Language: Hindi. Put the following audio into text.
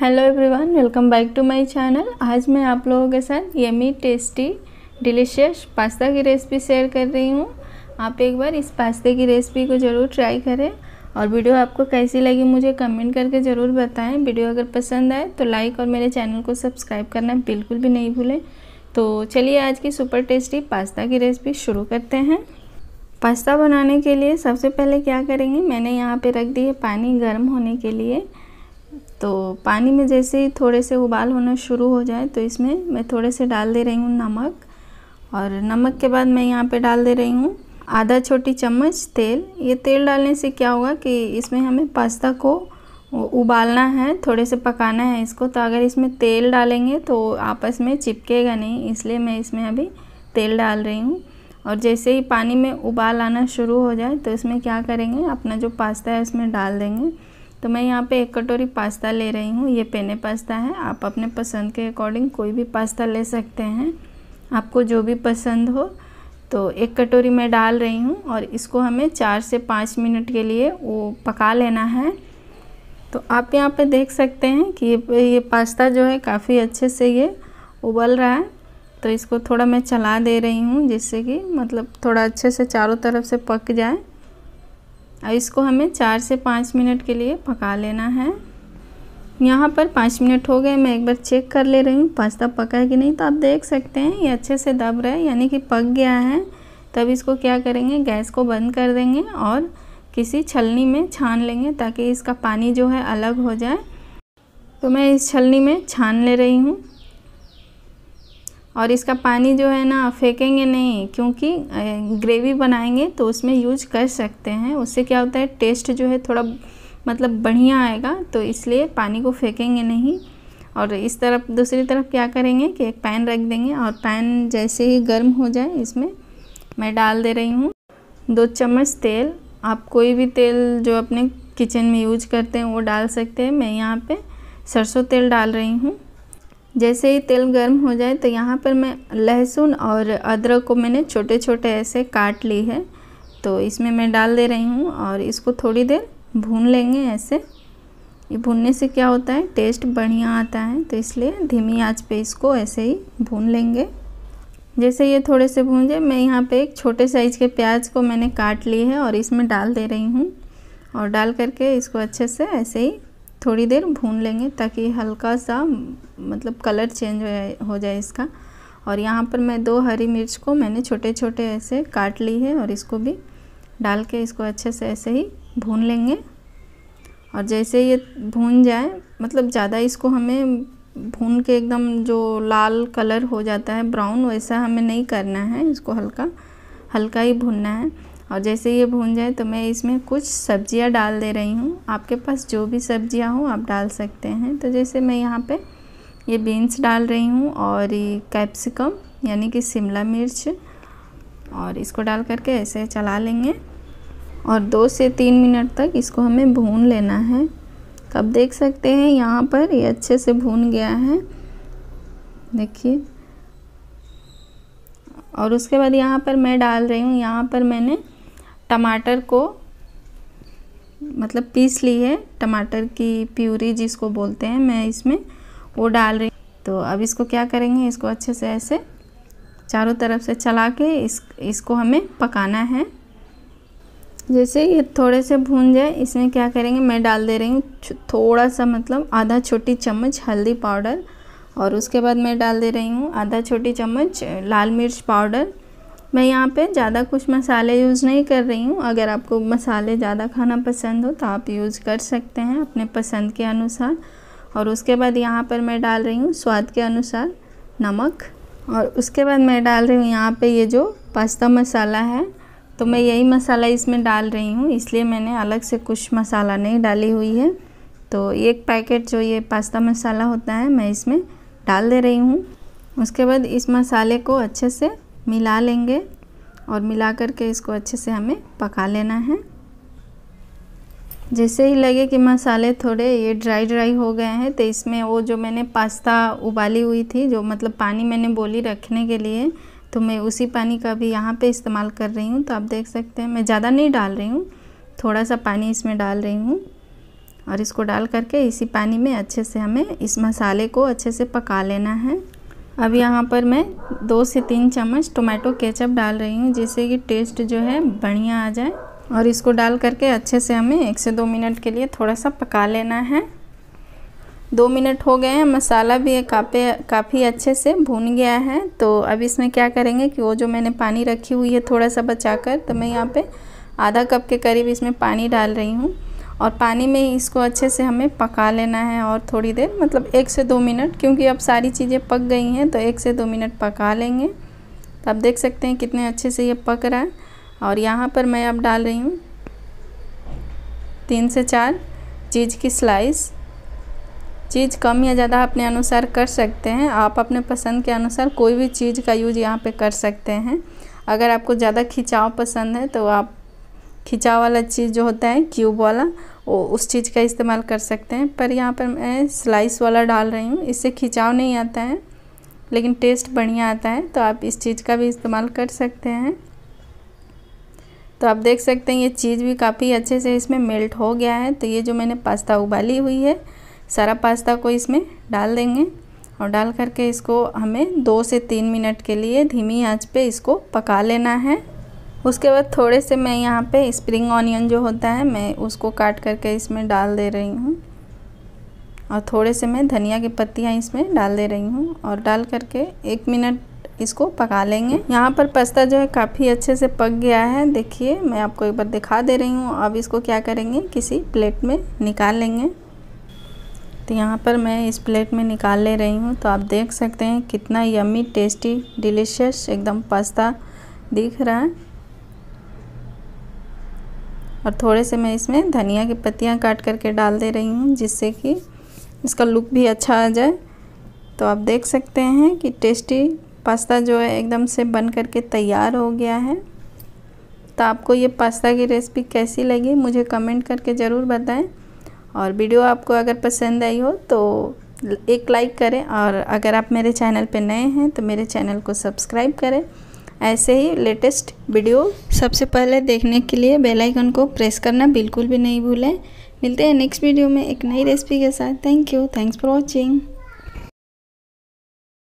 hello everyone welcome back to my channel आज मैं आप लोगों के साथ यमी टेस्टी डिलीशियस पास्ता की रेसिपी शेयर कर रही हूँ आप एक बार इस पास्ते की रेसिपी को ज़रूर ट्राई करें और वीडियो आपको कैसी लगी मुझे कमेंट करके ज़रूर बताएं वीडियो अगर पसंद आए तो लाइक और मेरे चैनल को सब्सक्राइब करना बिल्कुल भी नहीं भूलें तो चलिए आज की सुपर टेस्टी पास्ता की रेसिपी शुरू करते हैं पास्ता बनाने के लिए सबसे पहले क्या करेंगे मैंने यहाँ पर रख दी है पानी गर्म होने के लिए तो पानी में जैसे ही थोड़े से उबाल होना शुरू हो जाए तो इसमें मैं थोड़े से डाल दे रही हूँ नमक और नमक के बाद मैं यहाँ पे डाल दे रही हूँ आधा छोटी चम्मच तेल ये तेल डालने से क्या होगा कि इसमें हमें पास्ता को उबालना है थोड़े से पकाना है इसको तो अगर इसमें तेल डालेंगे तो आपस में चिपकेगा नहीं इसलिए मैं इसमें अभी तेल डाल रही हूँ और जैसे ही पानी में उबाल आना शुरू हो जाए तो इसमें क्या करेंगे अपना जो पास्ता है उसमें डाल देंगे तो मैं यहाँ पे एक कटोरी पास्ता ले रही हूँ ये पेने पास्ता है आप अपने पसंद के अकॉर्डिंग कोई भी पास्ता ले सकते हैं आपको जो भी पसंद हो तो एक कटोरी मैं डाल रही हूँ और इसको हमें चार से पाँच मिनट के लिए वो पका लेना है तो आप यहाँ पे देख सकते हैं कि ये पास्ता जो है काफ़ी अच्छे से ये उबल रहा है तो इसको थोड़ा मैं चला दे रही हूँ जिससे कि मतलब थोड़ा अच्छे से चारों तरफ से पक जाए और इसको हमें चार से पाँच मिनट के लिए पका लेना है यहाँ पर पाँच मिनट हो गए मैं एक बार चेक कर ले रही हूँ पास्ता पका है कि नहीं तो आप देख सकते हैं ये अच्छे से दब रहा है यानी कि पक गया है तब इसको क्या करेंगे गैस को बंद कर देंगे और किसी छलनी में छान लेंगे ताकि इसका पानी जो है अलग हो जाए तो मैं इस छलनी में छान ले रही हूँ और इसका पानी जो है ना फेंकेंगे नहीं क्योंकि ग्रेवी बनाएंगे तो उसमें यूज कर सकते हैं उससे क्या होता है टेस्ट जो है थोड़ा मतलब बढ़िया आएगा तो इसलिए पानी को फेंकेंगे नहीं और इस तरफ दूसरी तरफ क्या करेंगे कि एक पैन रख देंगे और पैन जैसे ही गर्म हो जाए इसमें मैं डाल दे रही हूँ दो चम्मच तेल आप कोई भी तेल जो अपने किचन में यूज करते हैं वो डाल सकते हैं मैं यहाँ पे सरसों तेल डाल रही हूँ जैसे ही तेल गर्म हो जाए तो यहाँ पर मैं लहसुन और अदरक को मैंने छोटे छोटे ऐसे काट ली है तो इसमें मैं डाल दे रही हूँ और इसको थोड़ी देर भून लेंगे ऐसे ये भूनने से क्या होता है टेस्ट बढ़िया आता है तो इसलिए धीमी आंच पे इसको ऐसे ही भून लेंगे जैसे ये थोड़े से भून जाए मैं यहाँ पे एक छोटे साइज़ के प्याज को मैंने काट ली है और इसमें डाल दे रही हूँ और डाल करके इसको अच्छे से ऐसे ही थोड़ी देर भून लेंगे ताकि हल्का सा मतलब कलर चेंज हो जाए हो जाए इसका और यहाँ पर मैं दो हरी मिर्च को मैंने छोटे छोटे ऐसे काट ली है और इसको भी डाल के इसको अच्छे से ऐसे ही भून लेंगे और जैसे ये भून जाए मतलब ज़्यादा इसको हमें भून के एकदम जो लाल कलर हो जाता है ब्राउन वैसा हमें नहीं करना है इसको हल्का हल्का ही भूनना है और जैसे ये भून जाए तो मैं इसमें कुछ सब्जियां डाल दे रही हूँ आपके पास जो भी सब्जियां हो आप डाल सकते हैं तो जैसे मैं यहाँ पे ये बीन्स डाल रही हूँ और ये कैप्सिकम यानी कि शिमला मिर्च और इसको डाल करके ऐसे चला लेंगे और दो से तीन मिनट तक इसको हमें भून लेना है आप देख सकते हैं यहाँ पर ये अच्छे से भून गया है देखिए और उसके बाद यहाँ पर मैं डाल रही हूँ यहाँ पर मैंने टमाटर को मतलब पीस ली है टमाटर की प्यूरी जिसको बोलते हैं मैं इसमें वो डाल रही तो अब इसको क्या करेंगे इसको अच्छे से ऐसे चारों तरफ से चला के इस इसको हमें पकाना है जैसे ये थोड़े से भून जाए इसमें क्या करेंगे मैं डाल दे रही हूँ थोड़ा सा मतलब आधा छोटी चम्मच हल्दी पाउडर और उसके बाद मैं डाल दे रही हूँ आधा छोटी चम्मच लाल मिर्च पाउडर मैं यहाँ पे ज़्यादा कुछ मसाले यूज़ नहीं कर रही हूँ अगर आपको मसाले ज़्यादा खाना पसंद हो तो आप यूज़ कर सकते हैं अपने पसंद के अनुसार और उसके बाद यहाँ पर मैं डाल रही हूँ स्वाद के अनुसार नमक और उसके बाद मैं डाल रही हूँ यहाँ पे ये जो पास्ता मसाला है तो मैं यही मसाला इसमें डाल रही हूँ इसलिए मैंने अलग से कुछ मसाला नहीं डाली हुई है तो एक पैकेट जो ये पास्ता मसाला होता है मैं इसमें डाल दे रही हूँ उसके बाद इस मसाले को अच्छे से मिला लेंगे और मिला करके इसको अच्छे से हमें पका लेना है जैसे ही लगे कि मसाले थोड़े ये ड्राई ड्राई हो गए हैं तो इसमें वो जो मैंने पास्ता उबाली हुई थी जो मतलब पानी मैंने बोली रखने के लिए तो मैं उसी पानी का भी यहाँ पे इस्तेमाल कर रही हूँ तो आप देख सकते हैं मैं ज़्यादा नहीं डाल रही हूँ थोड़ा सा पानी इसमें डाल रही हूँ और इसको डाल करके इसी पानी में अच्छे से हमें इस मसाले को अच्छे से पका लेना है अब यहाँ पर मैं दो से तीन चम्मच टोमेटो केचप डाल रही हूँ जिससे कि टेस्ट जो है बढ़िया आ जाए और इसको डाल करके अच्छे से हमें एक से दो मिनट के लिए थोड़ा सा पका लेना है दो मिनट हो गए हैं मसाला भी काफ़ी काफ़ी अच्छे से भून गया है तो अब इसमें क्या करेंगे कि वो जो मैंने पानी रखी हुई है थोड़ा सा बचा कर तो मैं यहाँ पे आधा कप के करीब इसमें पानी डाल रही हूँ और पानी में इसको अच्छे से हमें पका लेना है और थोड़ी देर मतलब एक से दो मिनट क्योंकि अब सारी चीज़ें पक गई हैं तो एक से दो मिनट पका लेंगे तो आप देख सकते हैं कितने अच्छे से ये पक रहा है और यहाँ पर मैं अब डाल रही हूँ तीन से चार चीज़ की स्लाइस चीज़ कम या ज़्यादा अपने अनुसार कर सकते हैं आप अपने पसंद के अनुसार कोई भी चीज़ का यूज़ यहाँ पे कर सकते हैं अगर आपको ज़्यादा खिंचाव पसंद है तो आप खिंचाव वाला चीज़ जो होता है क्यूब वाला वो उस चीज़ का इस्तेमाल कर सकते हैं पर यहाँ पर मैं स्लाइस वाला डाल रही हूँ इससे खिंचाव नहीं आता है लेकिन टेस्ट बढ़िया आता है तो आप इस चीज़ का भी इस्तेमाल कर सकते हैं तो आप देख सकते हैं ये चीज़ भी काफ़ी अच्छे से इसमें मेल्ट हो गया है तो ये जो मैंने पास्ता उबाली हुई है सारा पास्ता को इसमें डाल देंगे और डाल करके इसको हमें दो से तीन मिनट के लिए धीमी आंच पे इसको पका लेना है उसके बाद थोड़े से मैं यहाँ पे स्प्रिंग ऑनियन जो होता है मैं उसको काट करके इसमें डाल दे रही हूँ और थोड़े से मैं धनिया की पत्तियाँ इसमें डाल दे रही हूँ और डाल करके एक मिनट इसको पका लेंगे यहाँ पर पस्ता जो है काफ़ी अच्छे से पक गया है देखिए मैं आपको एक बार दिखा दे रही हूँ अब इसको क्या करेंगे किसी प्लेट में निकाल लेंगे तो यहाँ पर मैं इस प्लेट में निकाल ले रही हूँ तो आप देख सकते हैं कितना यमी टेस्टी डिलीशियस एकदम पास्ता दिख रहा है और थोड़े से मैं इसमें धनिया की पत्तियाँ काट करके डाल दे रही हूँ जिससे कि इसका लुक भी अच्छा आ जाए तो आप देख सकते हैं कि टेस्टी पास्ता जो है एकदम से बन करके तैयार हो गया है तो आपको ये पास्ता की रेसिपी कैसी लगी मुझे कमेंट करके ज़रूर बताएं और वीडियो आपको अगर पसंद आई हो तो एक लाइक करें और अगर आप मेरे चैनल पर नए हैं तो मेरे चैनल को सब्सक्राइब करें ऐसे ही लेटेस्ट वीडियो सबसे पहले देखने के लिए बेल आइकन को प्रेस करना बिल्कुल भी नहीं भूलें मिलते हैं नेक्स्ट वीडियो में एक नई रेसिपी के साथ thank you thanks for watching